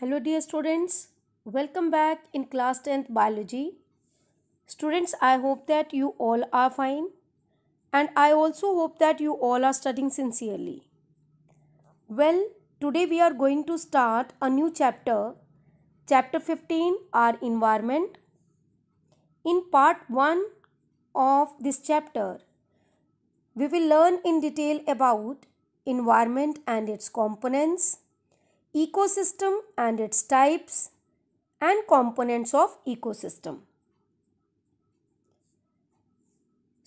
Hello dear students, welcome back in class 10th biology. Students, I hope that you all are fine and I also hope that you all are studying sincerely. Well, today we are going to start a new chapter, chapter 15, our environment. In part 1 of this chapter, we will learn in detail about environment and its components ecosystem and its types and components of ecosystem.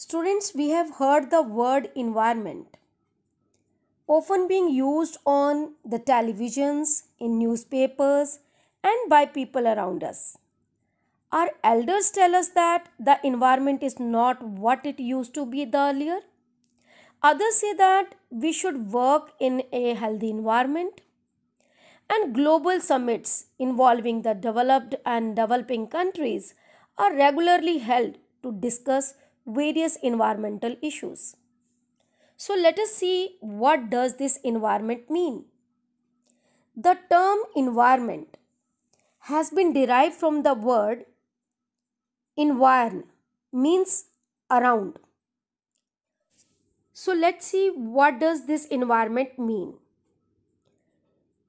Students, we have heard the word environment often being used on the televisions, in newspapers and by people around us. Our elders tell us that the environment is not what it used to be earlier. Others say that we should work in a healthy environment and global summits involving the developed and developing countries are regularly held to discuss various environmental issues. So let us see what does this environment mean. The term environment has been derived from the word environ means around. So let's see what does this environment mean.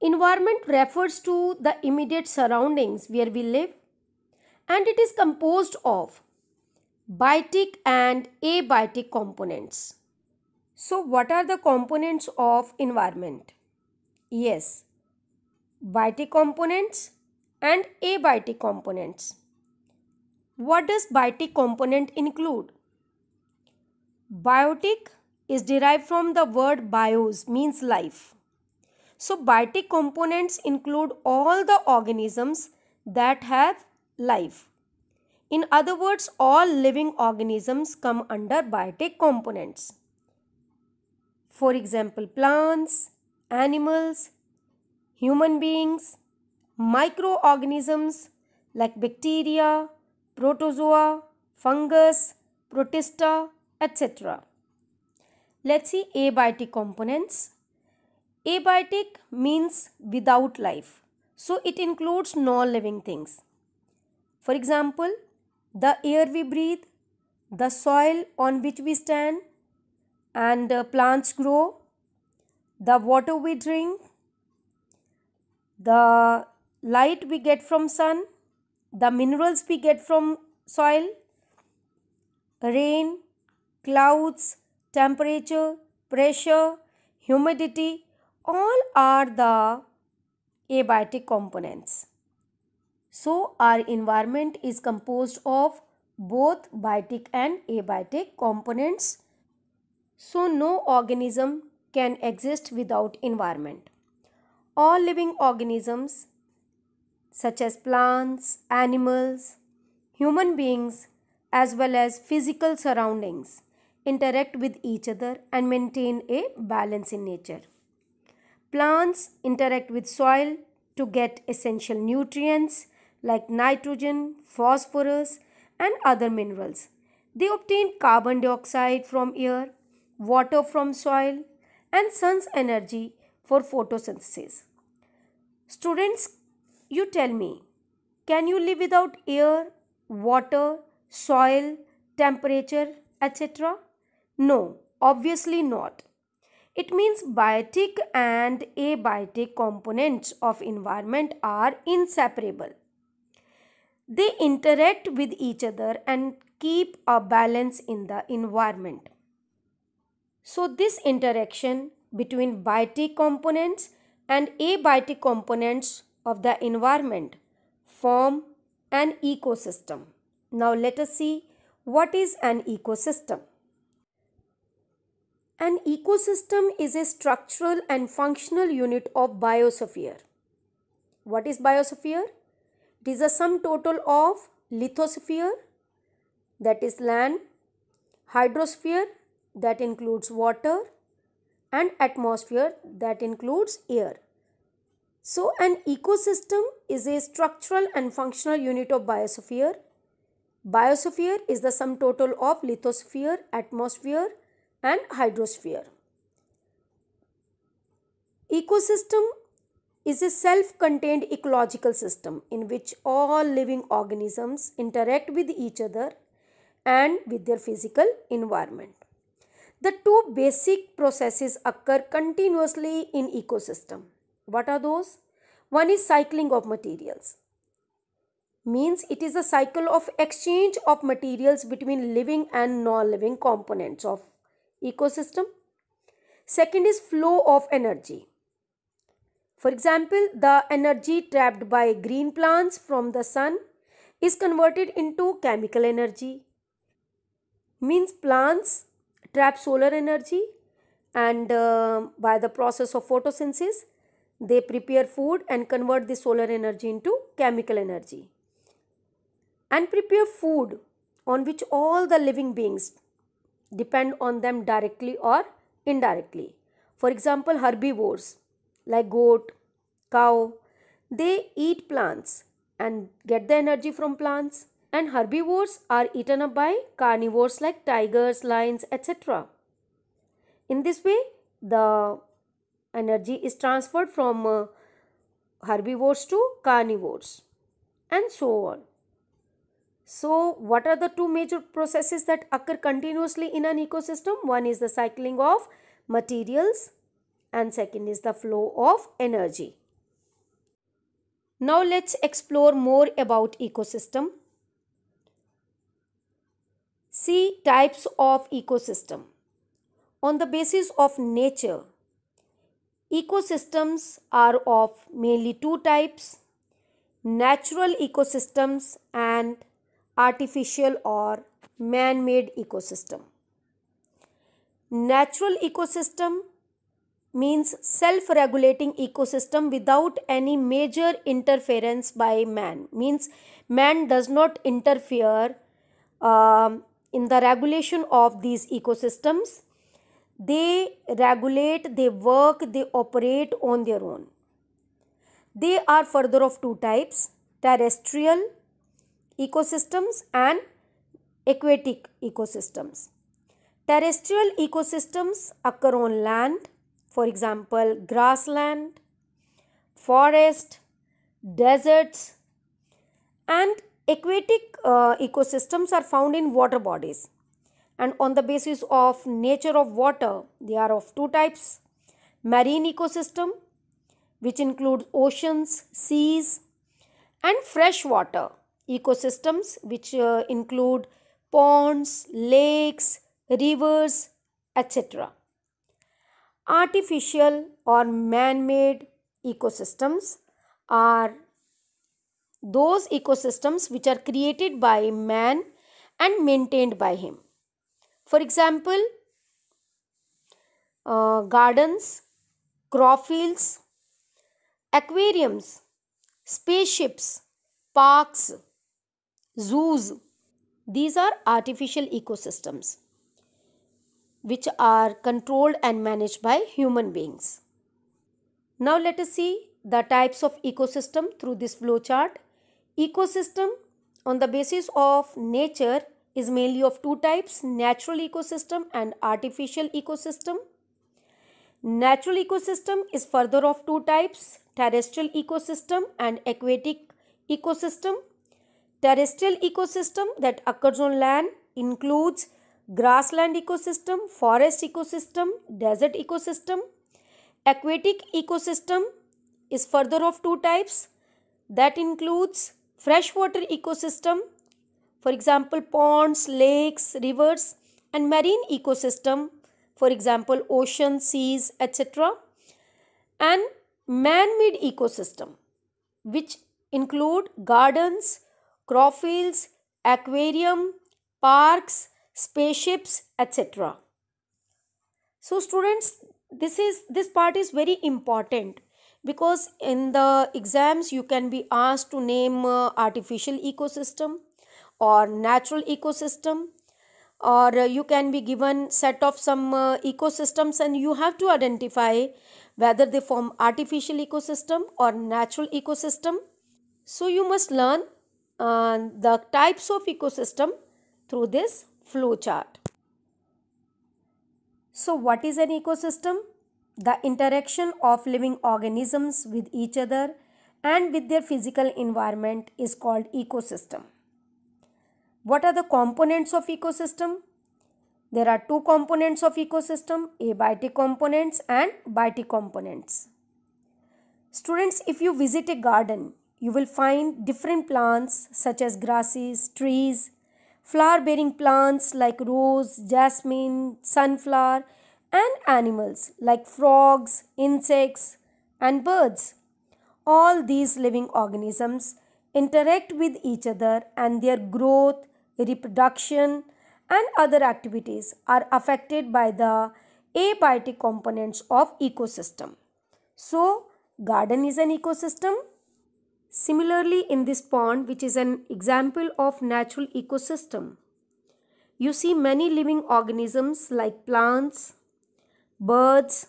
Environment refers to the immediate surroundings where we live and it is composed of biotic and abiotic components. So what are the components of environment? Yes, biotic components and abiotic components. What does biotic component include? Biotic is derived from the word bios means life so biotic components include all the organisms that have life. In other words, all living organisms come under biotic components. For example, plants, animals, human beings, microorganisms like bacteria, protozoa, fungus, protista, etc. Let's see abiotic components. Abiotic means without life. So it includes non-living things. For example, the air we breathe, the soil on which we stand, and uh, plants grow, the water we drink, the light we get from sun, the minerals we get from soil, rain, clouds, temperature, pressure, humidity, all are the abiotic components. So, our environment is composed of both biotic and abiotic components. So, no organism can exist without environment. All living organisms such as plants, animals, human beings as well as physical surroundings interact with each other and maintain a balance in nature. Plants interact with soil to get essential nutrients like nitrogen, phosphorus, and other minerals. They obtain carbon dioxide from air, water from soil, and sun's energy for photosynthesis. Students, you tell me, can you live without air, water, soil, temperature, etc.? No, obviously not. It means biotic and abiotic components of environment are inseparable. They interact with each other and keep a balance in the environment. So this interaction between biotic components and abiotic components of the environment form an ecosystem. Now let us see what is an ecosystem. An ecosystem is a structural and functional unit of biosphere. What is biosphere? It is a sum total of lithosphere that is land, hydrosphere that includes water and atmosphere that includes air. So an ecosystem is a structural and functional unit of biosphere. Biosphere is the sum total of lithosphere, atmosphere and hydrosphere. Ecosystem is a self-contained ecological system in which all living organisms interact with each other and with their physical environment. The two basic processes occur continuously in ecosystem. What are those? One is cycling of materials. Means it is a cycle of exchange of materials between living and non-living components of ecosystem. Second is flow of energy. For example, the energy trapped by green plants from the sun is converted into chemical energy. Means plants trap solar energy and uh, by the process of photosynthesis, they prepare food and convert the solar energy into chemical energy. And prepare food on which all the living beings depend on them directly or indirectly. For example, herbivores like goat, cow, they eat plants and get the energy from plants. And herbivores are eaten up by carnivores like tigers, lions, etc. In this way, the energy is transferred from uh, herbivores to carnivores and so on. So what are the two major processes that occur continuously in an ecosystem? One is the cycling of materials and second is the flow of energy. Now let's explore more about ecosystem. See types of ecosystem. On the basis of nature, ecosystems are of mainly two types, natural ecosystems and artificial or man-made ecosystem. Natural ecosystem means self-regulating ecosystem without any major interference by man. Means man does not interfere um, in the regulation of these ecosystems. They regulate, they work, they operate on their own. They are further of two types, terrestrial ecosystems and aquatic ecosystems. Terrestrial ecosystems occur on land, for example, grassland, forest, deserts, and aquatic uh, ecosystems are found in water bodies. And on the basis of nature of water, they are of two types marine ecosystem, which includes oceans, seas, and fresh water, ecosystems which uh, include ponds, lakes, rivers, etc. Artificial or man-made ecosystems are those ecosystems which are created by man and maintained by him. For example, uh, gardens, crop fields, aquariums, spaceships, parks, zoos. These are artificial ecosystems which are controlled and managed by human beings. Now let us see the types of ecosystem through this flowchart. Ecosystem on the basis of nature is mainly of two types natural ecosystem and artificial ecosystem. Natural ecosystem is further of two types terrestrial ecosystem and aquatic ecosystem. Terrestrial ecosystem that occurs on land includes grassland ecosystem, forest ecosystem, desert ecosystem. Aquatic ecosystem is further of two types that includes freshwater ecosystem for example ponds, lakes, rivers and marine ecosystem for example ocean, seas etc. and man-made ecosystem which include gardens, crop fields, aquarium, parks, spaceships, etc. So students, this is this part is very important because in the exams you can be asked to name uh, artificial ecosystem or natural ecosystem or uh, you can be given set of some uh, ecosystems and you have to identify whether they form artificial ecosystem or natural ecosystem so you must learn the types of ecosystem through this flow chart. So what is an ecosystem? The interaction of living organisms with each other and with their physical environment is called ecosystem. What are the components of ecosystem? There are two components of ecosystem, abiotic components and biotic components. Students, if you visit a garden, you will find different plants such as grasses, trees, flower bearing plants like rose, jasmine, sunflower, and animals like frogs, insects, and birds. All these living organisms interact with each other and their growth, reproduction, and other activities are affected by the abiotic components of ecosystem. So, garden is an ecosystem Similarly, in this pond, which is an example of natural ecosystem, you see many living organisms like plants, birds,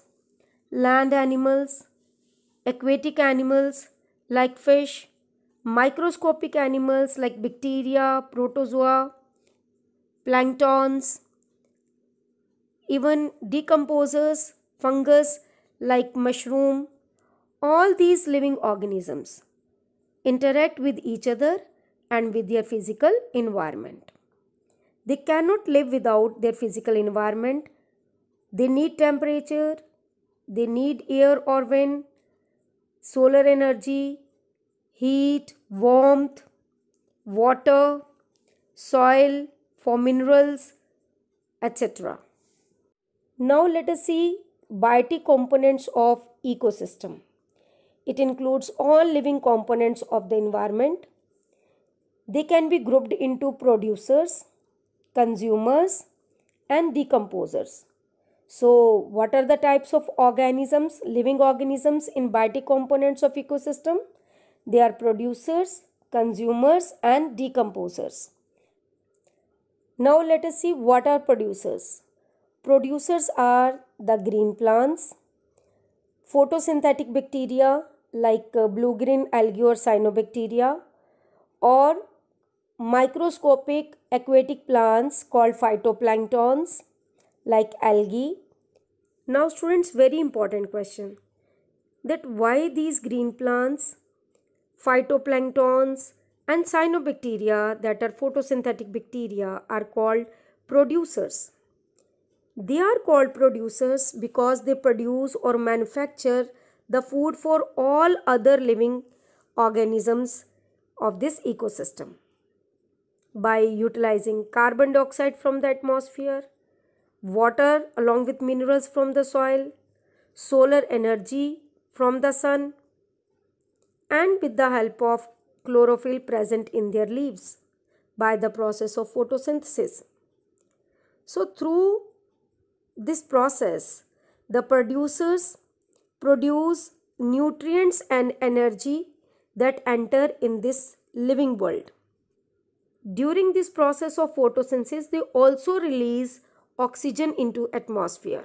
land animals, aquatic animals like fish, microscopic animals like bacteria, protozoa, planktons, even decomposers, fungus like mushroom, all these living organisms interact with each other and with their physical environment. They cannot live without their physical environment. They need temperature, they need air or wind, solar energy, heat, warmth, water, soil for minerals, etc. Now let us see biotic components of ecosystem. It includes all living components of the environment. They can be grouped into producers, consumers and decomposers. So what are the types of organisms, living organisms in biotic components of ecosystem? They are producers, consumers and decomposers. Now let us see what are producers. Producers are the green plants, photosynthetic bacteria, like uh, blue-green algae or cyanobacteria or microscopic aquatic plants called phytoplanktons like algae. Now students very important question that why these green plants, phytoplanktons and cyanobacteria that are photosynthetic bacteria are called producers. They are called producers because they produce or manufacture the food for all other living organisms of this ecosystem. By utilizing carbon dioxide from the atmosphere, water along with minerals from the soil, solar energy from the sun, and with the help of chlorophyll present in their leaves by the process of photosynthesis. So, through this process, the producers produce nutrients and energy that enter in this living world. During this process of photosynthesis, they also release oxygen into atmosphere.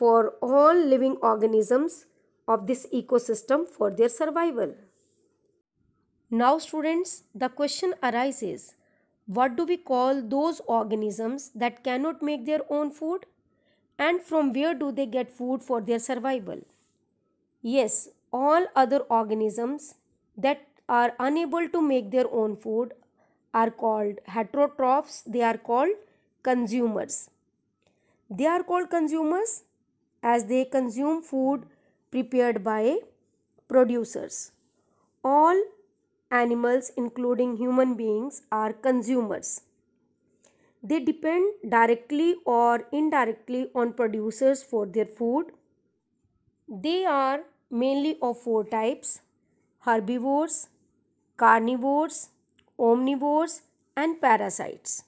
For all living organisms of this ecosystem for their survival. Now students, the question arises, what do we call those organisms that cannot make their own food? and from where do they get food for their survival? Yes, all other organisms that are unable to make their own food are called heterotrophs, they are called consumers. They are called consumers as they consume food prepared by producers. All animals, including human beings, are consumers. They depend directly or indirectly on producers for their food. They are mainly of four types herbivores, carnivores, omnivores, and parasites.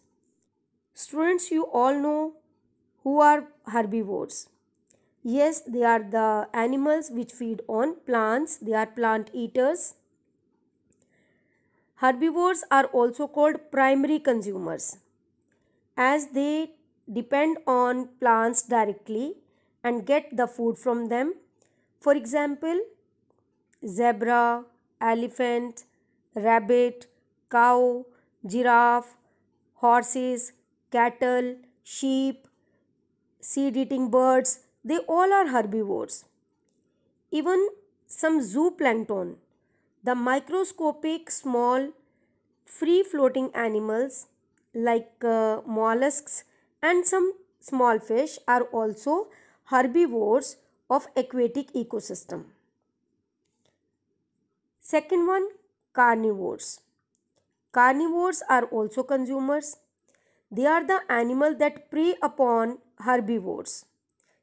Students, you all know who are herbivores. Yes, they are the animals which feed on plants, they are plant eaters. Herbivores are also called primary consumers as they depend on plants directly and get the food from them. For example, zebra, elephant, rabbit, cow, giraffe, horses, cattle, sheep, seed eating birds, they all are herbivores. Even some zooplankton, the microscopic small free floating animals like uh, mollusks and some small fish are also herbivores of aquatic ecosystem. Second one carnivores. Carnivores are also consumers. They are the animal that prey upon herbivores.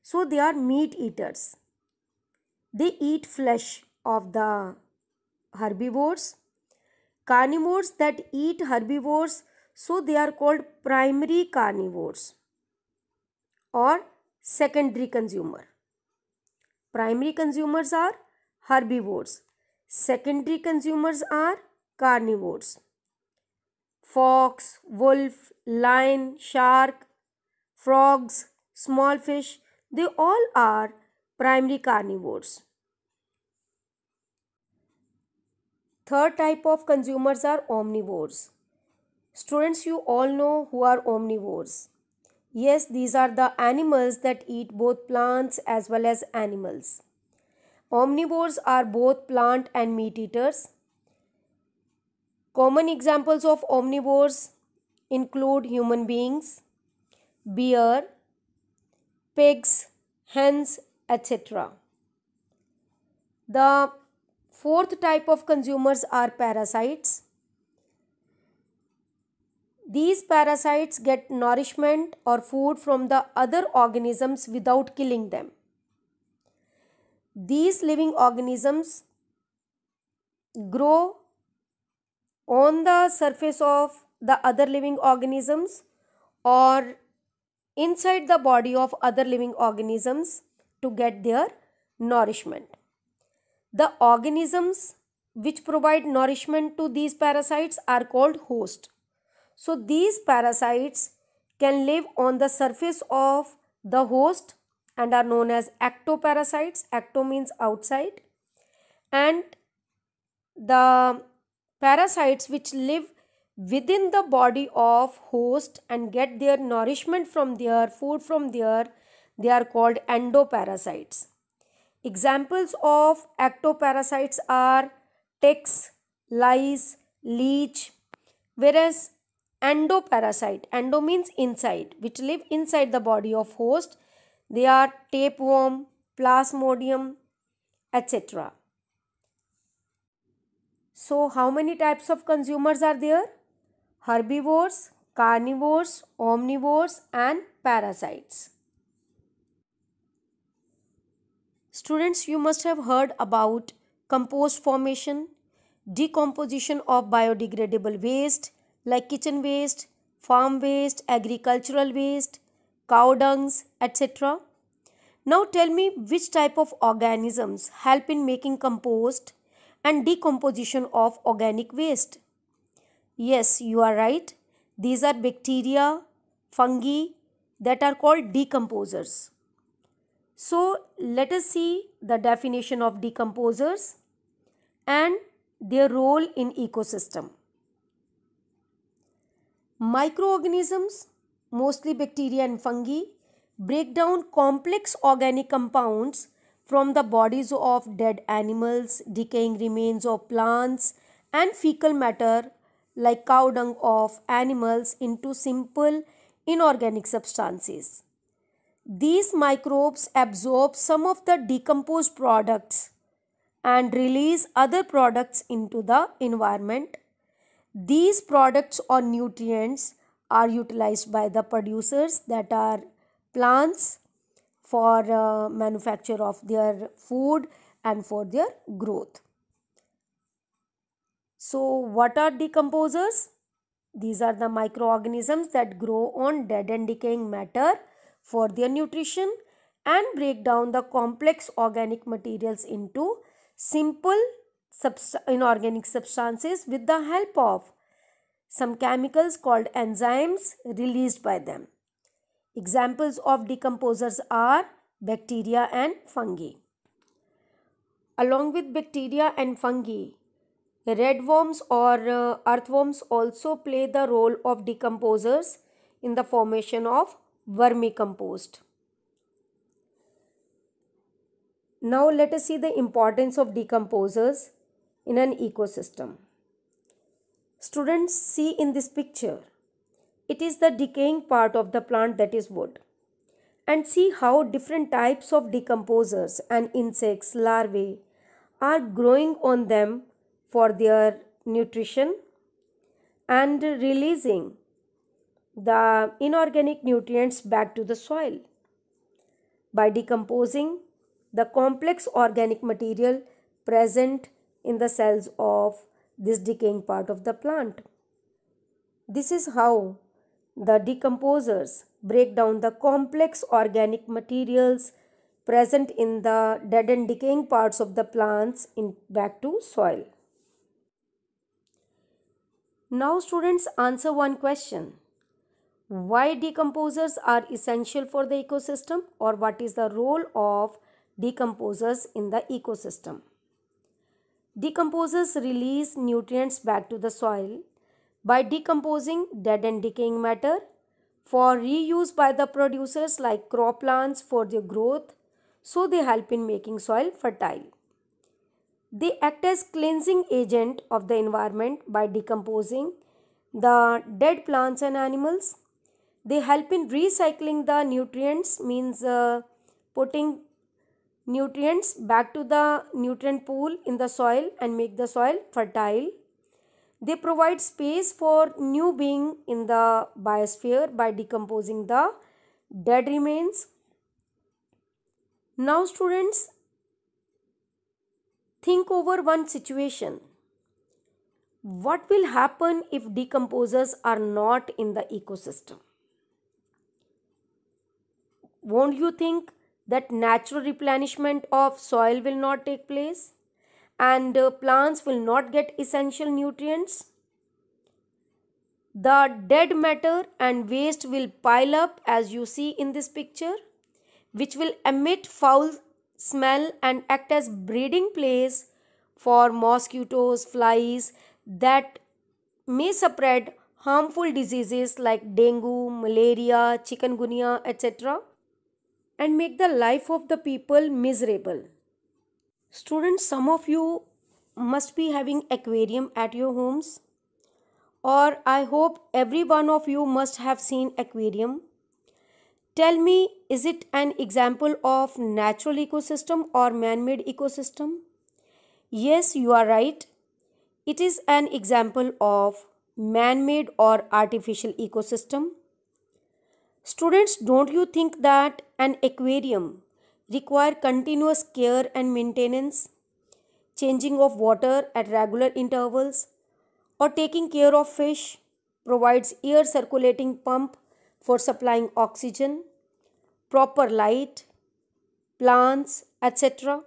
So they are meat eaters. They eat flesh of the herbivores. Carnivores that eat herbivores so they are called primary carnivores or secondary consumer. Primary consumers are herbivores. Secondary consumers are carnivores. Fox, wolf, lion, shark, frogs, small fish, they all are primary carnivores. Third type of consumers are omnivores. Students, you all know who are omnivores. Yes, these are the animals that eat both plants as well as animals. Omnivores are both plant and meat eaters. Common examples of omnivores include human beings, bear, pigs, hens, etc. The fourth type of consumers are parasites. These parasites get nourishment or food from the other organisms without killing them. These living organisms grow on the surface of the other living organisms or inside the body of other living organisms to get their nourishment. The organisms which provide nourishment to these parasites are called host. So these parasites can live on the surface of the host and are known as ectoparasites. Ecto means outside. And the parasites which live within the body of host and get their nourishment from their food from there, they are called endoparasites. Examples of ectoparasites are ticks, lice, leech, whereas endoparasite endo means inside which live inside the body of host they are tapeworm plasmodium etc so how many types of consumers are there herbivores carnivores omnivores and parasites students you must have heard about compost formation decomposition of biodegradable waste like kitchen waste, farm waste, agricultural waste, cow dungs, etc. Now tell me which type of organisms help in making compost and decomposition of organic waste. Yes, you are right. These are bacteria, fungi that are called decomposers. So let us see the definition of decomposers and their role in ecosystem. Microorganisms, mostly bacteria and fungi, break down complex organic compounds from the bodies of dead animals, decaying remains of plants, and fecal matter like cow dung of animals into simple inorganic substances. These microbes absorb some of the decomposed products and release other products into the environment these products or nutrients are utilized by the producers that are plants for uh, manufacture of their food and for their growth. So what are decomposers? These are the microorganisms that grow on dead and decaying matter for their nutrition and break down the complex organic materials into simple subst inorganic substances with the help of some chemicals called enzymes released by them. Examples of decomposers are bacteria and fungi. Along with bacteria and fungi, redworms or uh, earthworms also play the role of decomposers in the formation of vermicompost. Now let us see the importance of decomposers in an ecosystem. Students see in this picture, it is the decaying part of the plant that is wood and see how different types of decomposers and insects larvae are growing on them for their nutrition and releasing the inorganic nutrients back to the soil. By decomposing, the complex organic material present in the cells of this decaying part of the plant. This is how the decomposers break down the complex organic materials present in the dead and decaying parts of the plants in back to soil. Now students answer one question. Why decomposers are essential for the ecosystem or what is the role of decomposers in the ecosystem? decomposes release nutrients back to the soil by decomposing dead and decaying matter for reuse by the producers like crop plants for their growth so they help in making soil fertile. They act as cleansing agent of the environment by decomposing the dead plants and animals. They help in recycling the nutrients means uh, putting nutrients back to the nutrient pool in the soil and make the soil fertile. They provide space for new being in the biosphere by decomposing the dead remains. Now students, think over one situation. What will happen if decomposers are not in the ecosystem? Won't you think that natural replenishment of soil will not take place and uh, plants will not get essential nutrients. The dead matter and waste will pile up as you see in this picture which will emit foul smell and act as breeding place for mosquitoes, flies that may spread harmful diseases like dengue, malaria, chikungunya, etc and make the life of the people miserable. Students, some of you must be having aquarium at your homes or I hope every one of you must have seen aquarium. Tell me, is it an example of natural ecosystem or man-made ecosystem? Yes, you are right. It is an example of man-made or artificial ecosystem. Students, don't you think that an aquarium require continuous care and maintenance, changing of water at regular intervals, or taking care of fish provides air circulating pump for supplying oxygen, proper light, plants, etc.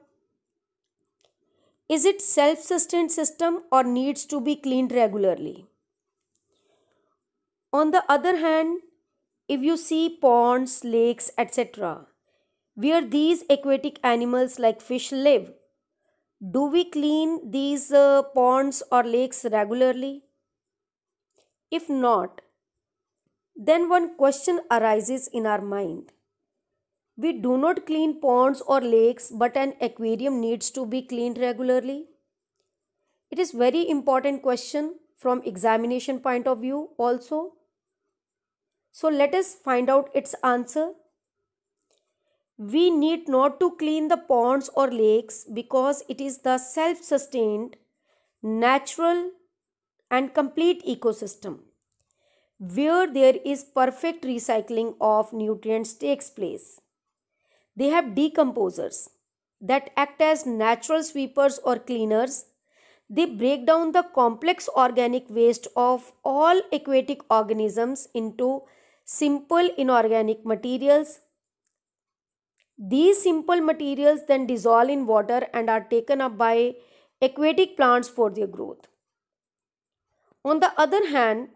Is it self-sustained system or needs to be cleaned regularly? On the other hand, if you see ponds, lakes, etc., where these aquatic animals like fish live, do we clean these uh, ponds or lakes regularly? If not, then one question arises in our mind. We do not clean ponds or lakes, but an aquarium needs to be cleaned regularly. It is very important question from examination point of view also so let us find out its answer. We need not to clean the ponds or lakes because it is the self-sustained, natural and complete ecosystem where there is perfect recycling of nutrients takes place. They have decomposers that act as natural sweepers or cleaners. They break down the complex organic waste of all aquatic organisms into simple inorganic materials. These simple materials then dissolve in water and are taken up by aquatic plants for their growth. On the other hand,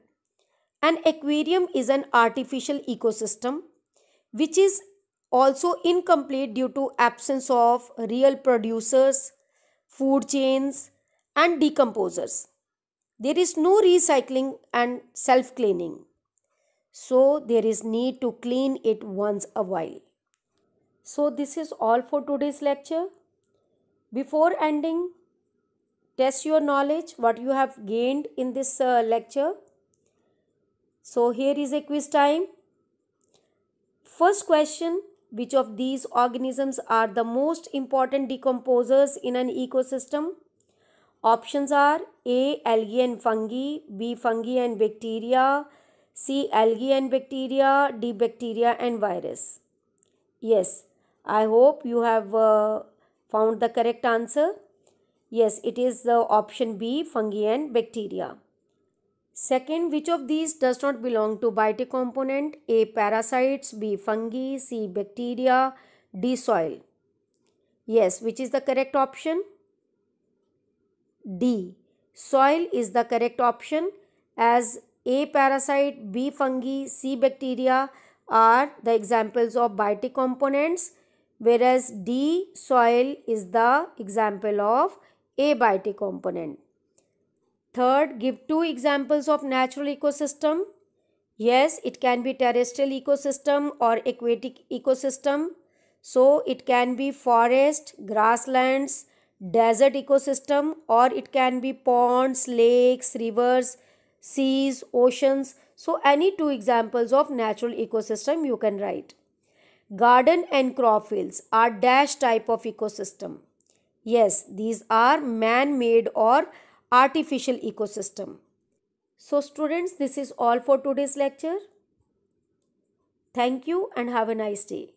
an aquarium is an artificial ecosystem which is also incomplete due to absence of real producers, food chains and decomposers. There is no recycling and self-cleaning. So there is need to clean it once a while. So this is all for today's lecture. Before ending, test your knowledge what you have gained in this uh, lecture. So here is a quiz time. First question, which of these organisms are the most important decomposers in an ecosystem? Options are A. Algae and fungi, B. Fungi and bacteria, See algae and bacteria, D bacteria and virus. Yes, I hope you have uh, found the correct answer. Yes, it is the option B, fungi and bacteria. Second, which of these does not belong to biotic component? A. Parasites, B. Fungi, C. Bacteria, D. Soil. Yes, which is the correct option? D. Soil is the correct option as a parasite, B fungi, C bacteria are the examples of biotic components whereas D soil is the example of abiotic component. Third, give two examples of natural ecosystem. Yes, it can be terrestrial ecosystem or aquatic ecosystem. So, it can be forest, grasslands, desert ecosystem or it can be ponds, lakes, rivers, seas, oceans. So any two examples of natural ecosystem you can write. Garden and crop fields are dash type of ecosystem. Yes, these are man-made or artificial ecosystem. So students, this is all for today's lecture. Thank you and have a nice day.